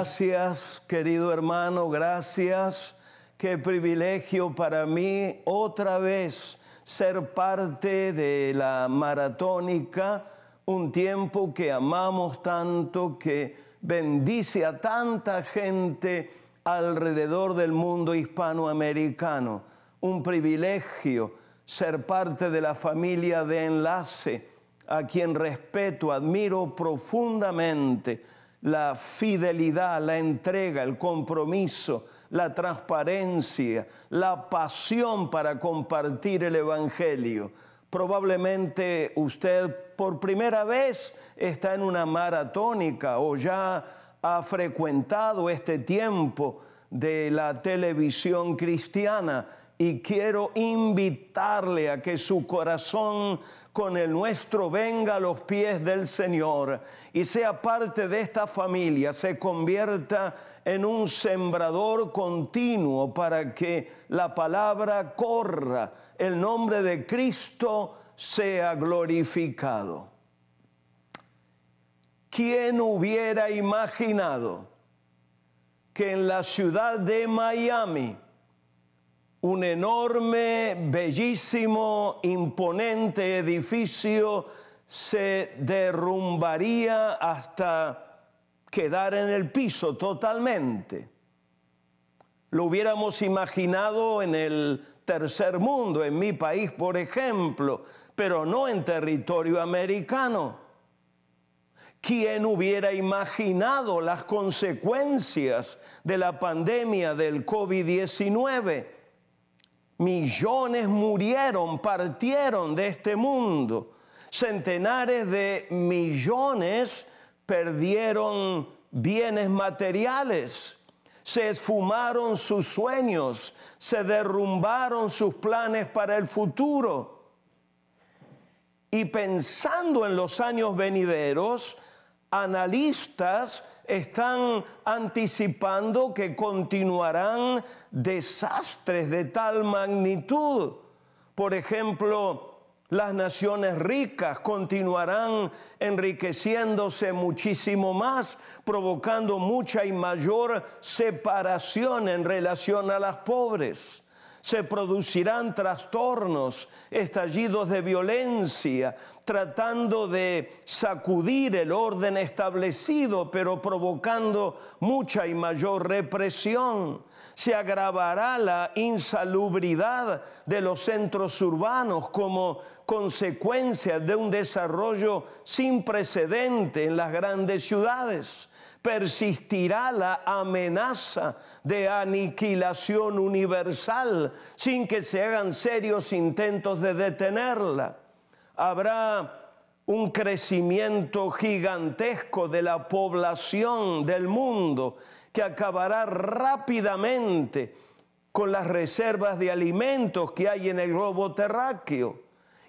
Gracias, querido hermano, gracias. Qué privilegio para mí otra vez ser parte de la maratónica, un tiempo que amamos tanto, que bendice a tanta gente alrededor del mundo hispanoamericano. Un privilegio ser parte de la familia de enlace, a quien respeto, admiro profundamente la fidelidad, la entrega, el compromiso, la transparencia, la pasión para compartir el Evangelio. Probablemente usted por primera vez está en una maratónica o ya ha frecuentado este tiempo de la televisión cristiana y quiero invitarle a que su corazón con el nuestro venga a los pies del Señor y sea parte de esta familia, se convierta en un sembrador continuo para que la palabra corra, el nombre de Cristo sea glorificado. ¿Quién hubiera imaginado que en la ciudad de Miami, un enorme, bellísimo, imponente edificio se derrumbaría hasta quedar en el piso totalmente. Lo hubiéramos imaginado en el tercer mundo, en mi país, por ejemplo, pero no en territorio americano. ¿Quién hubiera imaginado las consecuencias de la pandemia del COVID-19? Millones murieron, partieron de este mundo. Centenares de millones perdieron bienes materiales. Se esfumaron sus sueños, se derrumbaron sus planes para el futuro. Y pensando en los años venideros, analistas están anticipando que continuarán desastres de tal magnitud. Por ejemplo, las naciones ricas continuarán enriqueciéndose muchísimo más, provocando mucha y mayor separación en relación a las pobres se producirán trastornos, estallidos de violencia, tratando de sacudir el orden establecido, pero provocando mucha y mayor represión. Se agravará la insalubridad de los centros urbanos como consecuencia de un desarrollo sin precedente en las grandes ciudades persistirá la amenaza de aniquilación universal sin que se hagan serios intentos de detenerla. Habrá un crecimiento gigantesco de la población del mundo que acabará rápidamente con las reservas de alimentos que hay en el globo terráqueo.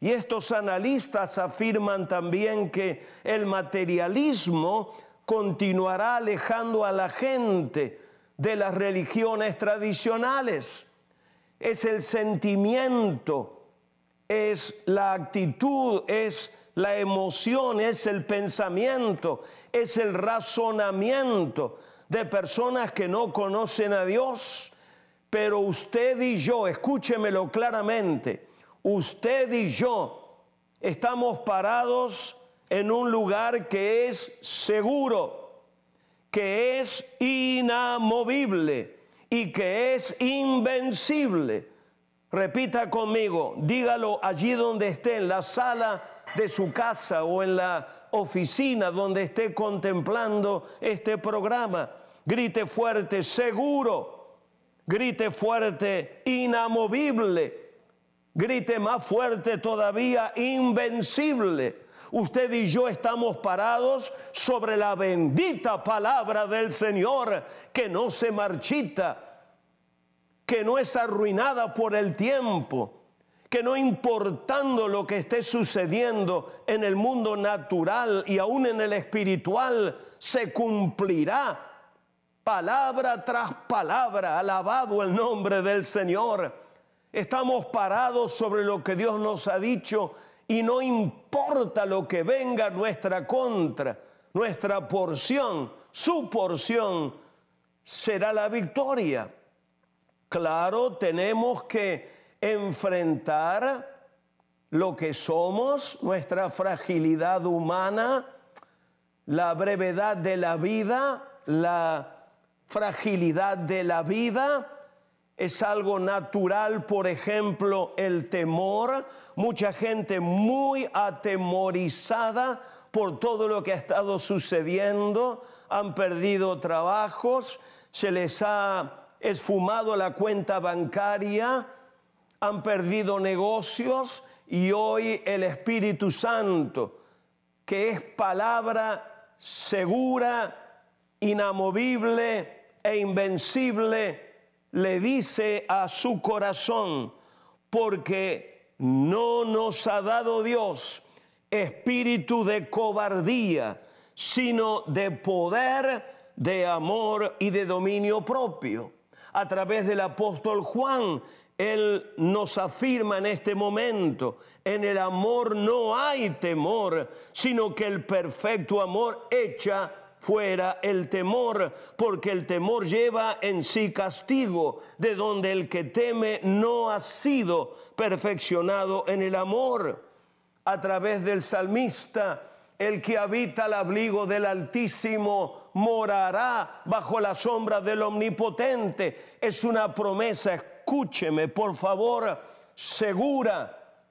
Y estos analistas afirman también que el materialismo continuará alejando a la gente de las religiones tradicionales. Es el sentimiento, es la actitud, es la emoción, es el pensamiento, es el razonamiento de personas que no conocen a Dios. Pero usted y yo, escúchemelo claramente, usted y yo estamos parados en un lugar que es seguro, que es inamovible y que es invencible. Repita conmigo, dígalo allí donde esté, en la sala de su casa o en la oficina donde esté contemplando este programa. Grite fuerte, seguro. Grite fuerte, inamovible. Grite más fuerte todavía, invencible usted y yo estamos parados sobre la bendita palabra del Señor que no se marchita, que no es arruinada por el tiempo que no importando lo que esté sucediendo en el mundo natural y aún en el espiritual, se cumplirá palabra tras palabra, alabado el nombre del Señor. Estamos parados sobre lo que Dios nos ha dicho y no importa lo que venga nuestra contra, nuestra porción, su porción será la victoria. Claro, tenemos que enfrentar lo que somos, nuestra fragilidad humana, la brevedad de la vida, la fragilidad de la vida, es algo natural, por ejemplo, el temor. Mucha gente muy atemorizada por todo lo que ha estado sucediendo, han perdido trabajos, se les ha esfumado la cuenta bancaria, han perdido negocios y hoy el Espíritu Santo, que es palabra segura, inamovible e invencible, le dice a su corazón, porque no nos ha dado Dios espíritu de cobardía, sino de poder, de amor y de dominio propio. A través del apóstol Juan, él nos afirma en este momento, en el amor no hay temor, sino que el perfecto amor echa fuera el temor, porque el temor lleva en sí castigo, de donde el que teme no ha sido perfeccionado en el amor. A través del salmista, el que habita el abrigo del Altísimo morará bajo la sombra del Omnipotente. Es una promesa, escúcheme por favor, segura,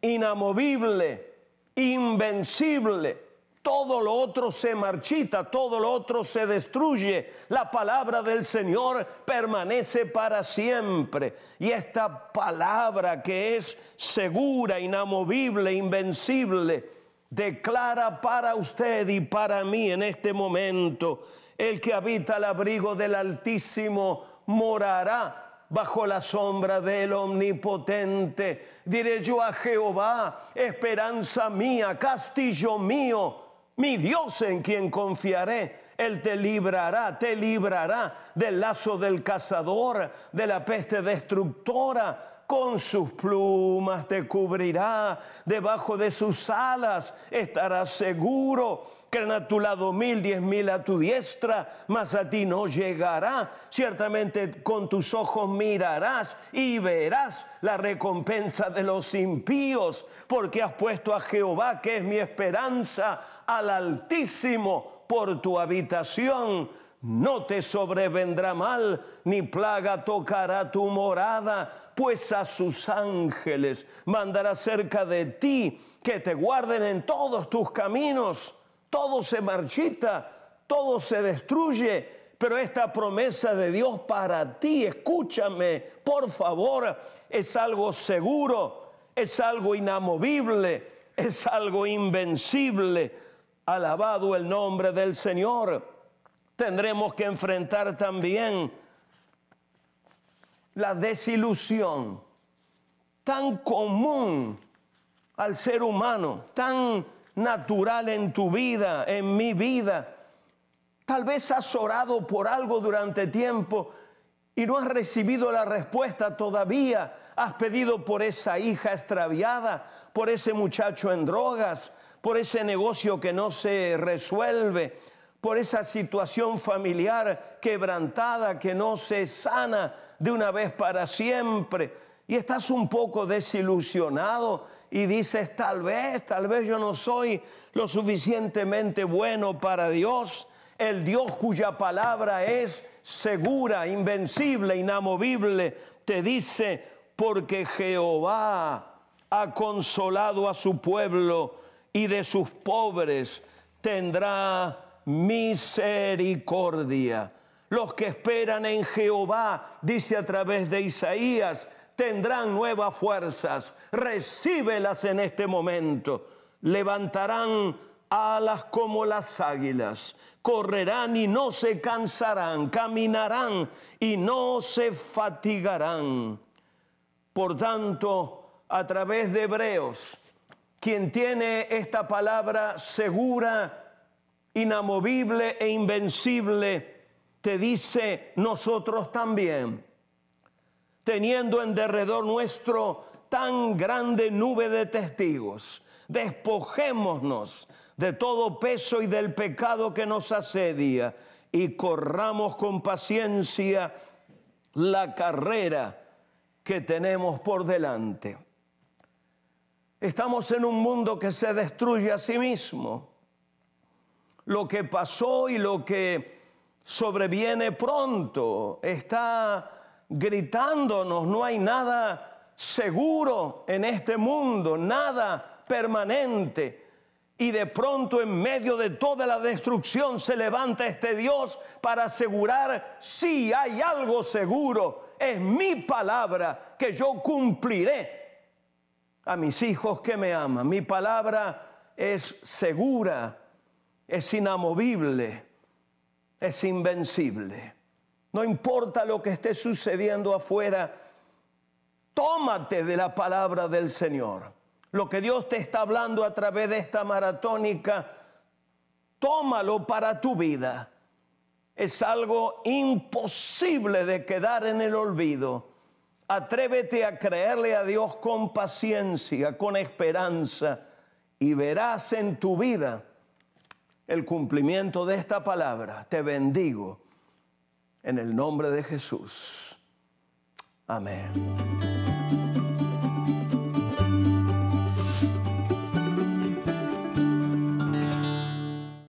inamovible, invencible todo lo otro se marchita, todo lo otro se destruye. La palabra del Señor permanece para siempre. Y esta palabra que es segura, inamovible, invencible, declara para usted y para mí en este momento, el que habita al abrigo del Altísimo morará bajo la sombra del Omnipotente. Diré yo a Jehová, esperanza mía, castillo mío mi Dios en quien confiaré. Él te librará, te librará del lazo del cazador, de la peste destructora, con sus plumas te cubrirá, debajo de sus alas estarás seguro. que a tu lado mil, diez mil a tu diestra, mas a ti no llegará. Ciertamente con tus ojos mirarás y verás la recompensa de los impíos, porque has puesto a Jehová, que es mi esperanza, al Altísimo por tu habitación. No te sobrevendrá mal, ni plaga tocará tu morada pues a sus ángeles mandará cerca de ti que te guarden en todos tus caminos. Todo se marchita, todo se destruye, pero esta promesa de Dios para ti, escúchame, por favor, es algo seguro, es algo inamovible, es algo invencible. Alabado el nombre del Señor. Tendremos que enfrentar también la desilusión, tan común al ser humano, tan natural en tu vida, en mi vida. Tal vez has orado por algo durante tiempo y no has recibido la respuesta todavía. Has pedido por esa hija extraviada, por ese muchacho en drogas, por ese negocio que no se resuelve, por esa situación familiar quebrantada que no se sana de una vez para siempre. Y estás un poco desilusionado y dices, tal vez, tal vez yo no soy lo suficientemente bueno para Dios, el Dios cuya palabra es segura, invencible, inamovible, te dice, porque Jehová ha consolado a su pueblo y de sus pobres tendrá misericordia. Los que esperan en Jehová, dice a través de Isaías, tendrán nuevas fuerzas, recíbelas en este momento, levantarán alas como las águilas, correrán y no se cansarán, caminarán y no se fatigarán. Por tanto, a través de Hebreos, quien tiene esta palabra segura, inamovible e invencible, te dice nosotros también, teniendo en derredor nuestro tan grande nube de testigos, despojémonos de todo peso y del pecado que nos asedia y corramos con paciencia la carrera que tenemos por delante. Estamos en un mundo que se destruye a sí mismo lo que pasó y lo que sobreviene pronto. Está gritándonos, no hay nada seguro en este mundo, nada permanente. Y de pronto en medio de toda la destrucción se levanta este Dios para asegurar, si sí, hay algo seguro, es mi palabra que yo cumpliré a mis hijos que me aman. Mi palabra es segura es inamovible, es invencible. No importa lo que esté sucediendo afuera, tómate de la palabra del Señor. Lo que Dios te está hablando a través de esta maratónica, tómalo para tu vida. Es algo imposible de quedar en el olvido. Atrévete a creerle a Dios con paciencia, con esperanza, y verás en tu vida el cumplimiento de esta palabra. Te bendigo en el nombre de Jesús. Amén.